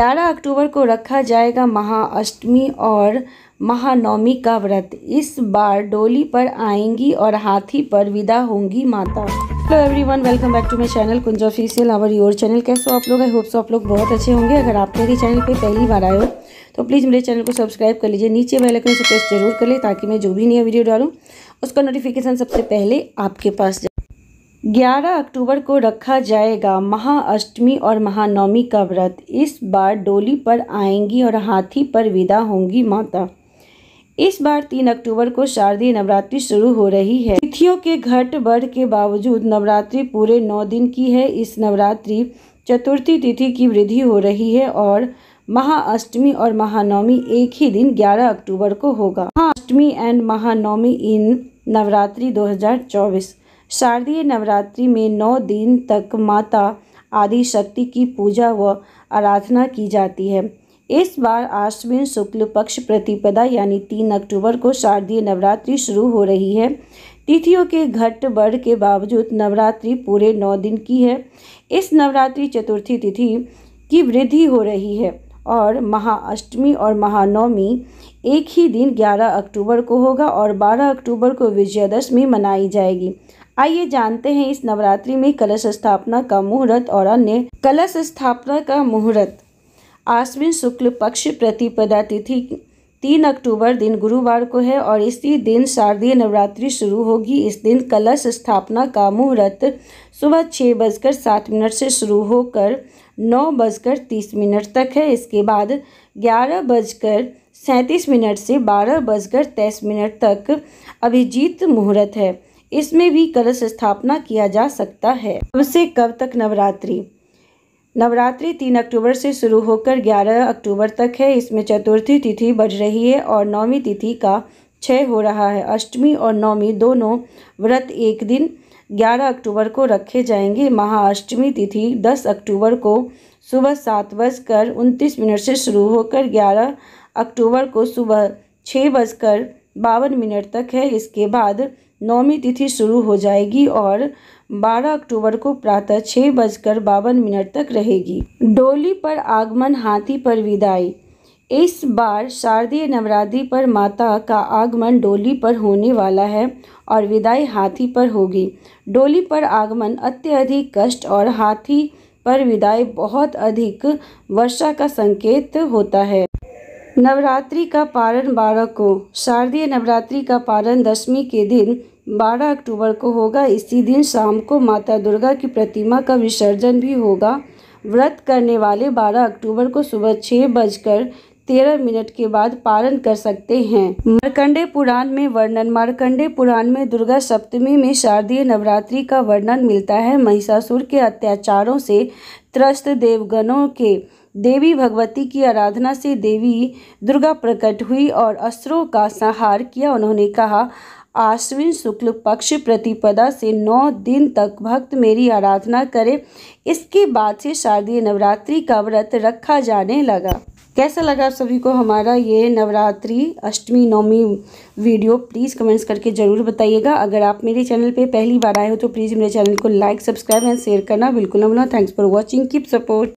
ग्यारह अक्टूबर को रखा जाएगा महाअष्टमी और महानवमी का व्रत इस बार डोली पर आएंगी और हाथी पर विदा होंगी माता hello everyone welcome back to my channel Kunj official our your channel कैसे हो आप लोग आई होप्स आप लोग बहुत अच्छे होंगे अगर आप मेरे चैनल पे पहली बार आए हो तो प्लीज़ मेरे चैनल को सब्सक्राइब कर लीजिए नीचे वाले को से प्रेस जरूर कर लें ताकि मैं जो भी नया वीडियो डालूँ उसका नोटिफिकेशन सबसे पहले आपके पास 11 अक्टूबर को रखा जाएगा महाअष्टमी और महानवमी का व्रत इस बार डोली पर आएंगी और हाथी पर विदा होंगी माता इस बार तीन अक्टूबर को शारदीय नवरात्रि शुरू हो रही है तिथियों के घट बढ़ के बावजूद नवरात्रि पूरे नौ दिन की है इस नवरात्रि चतुर्थी तिथि की वृद्धि हो रही है और महाअष्टमी और महानवमी एक ही दिन ग्यारह अक्टूबर को होगा महाअष्टमी एंड महानवमी इन नवरात्रि दो शारदीय नवरात्रि में नौ दिन तक माता आदि शक्ति की पूजा व आराधना की जाती है इस बार आश्विन शुक्ल पक्ष प्रतिपदा यानी तीन अक्टूबर को शारदीय नवरात्रि शुरू हो रही है तिथियों के घट बढ़ के बावजूद नवरात्रि पूरे नौ दिन की है इस नवरात्रि चतुर्थी तिथि की वृद्धि हो रही है और महाअष्टमी और महानवमी एक ही दिन 11 अक्टूबर को होगा और 12 अक्टूबर को विजयादशमी मनाई जाएगी आइए जानते हैं इस नवरात्रि में कलश स्थापना का मुहूर्त और अन्य कलश स्थापना का मुहूर्त आश्विन शुक्ल पक्ष प्रतिपदा तिथि तीन अक्टूबर दिन गुरुवार को है और इसी दिन शारदीय नवरात्रि शुरू होगी इस दिन कलश स्थापना का मुहूर्त सुबह छः बजकर सात मिनट से शुरू होकर नौ बजकर तीस मिनट तक है इसके बाद ग्यारह बजकर सैंतीस मिनट से बारह बजकर तेईस मिनट तक अभिजीत मुहूर्त है इसमें भी कलश स्थापना किया जा सकता है कब से कब तक नवरात्रि नवरात्रि तीन अक्टूबर से शुरू होकर ग्यारह अक्टूबर तक है इसमें चतुर्थी तिथि बढ़ रही है और नौवीं तिथि का क्षय हो रहा है अष्टमी और नौमी दोनों व्रत एक दिन ग्यारह अक्टूबर को रखे जाएंगे महाअष्टमी तिथि दस अक्टूबर को सुबह सात बजकर उनतीस मिनट से शुरू होकर ग्यारह अक्टूबर को सुबह छः बजकर बावन मिनट तक है इसके बाद नौमी तिथि शुरू हो जाएगी और 12 अक्टूबर को प्रातः छः बजकर बावन मिनट तक रहेगी डोली पर आगमन हाथी पर विदाई इस बार शारदीय नवरात्रि पर माता का आगमन डोली पर होने वाला है और विदाई हाथी पर होगी डोली पर आगमन अत्यधिक कष्ट और हाथी पर विदाई बहुत अधिक वर्षा का संकेत होता है नवरात्रि का पारण बारह को शारदीय नवरात्रि का पारण दशमी के दिन 12 अक्टूबर को होगा इसी दिन शाम को माता दुर्गा की प्रतिमा का विसर्जन भी होगा व्रत करने वाले 12 अक्टूबर को सुबह छः बजकर तेरह मिनट के बाद पारण कर सकते हैं मार्कंडे पुराण में वर्णन मार्कंडे पुराण में दुर्गा सप्तमी में शारदीय नवरात्रि का वर्णन मिलता है महिषासुर के अत्याचारों से त्रस्त देवगणों के देवी भगवती की आराधना से देवी दुर्गा प्रकट हुई और अस्त्रों का संहार किया उन्होंने कहा आश्विन शुक्ल पक्ष प्रतिपदा से नौ दिन तक भक्त मेरी आराधना करे इसके बाद से शारदीय नवरात्रि का व्रत रखा जाने लगा कैसा लगा आप सभी को हमारा ये Navratri Ashtami Navami video please comments करके ज़रूर बताइएगा अगर आप मेरे चैनल पे पहली बार आए हो तो प्लीज़ मेरे चैनल को लाइक सब्सक्राइब एंड शेयर करना बिल्कुल ना thanks for watching keep support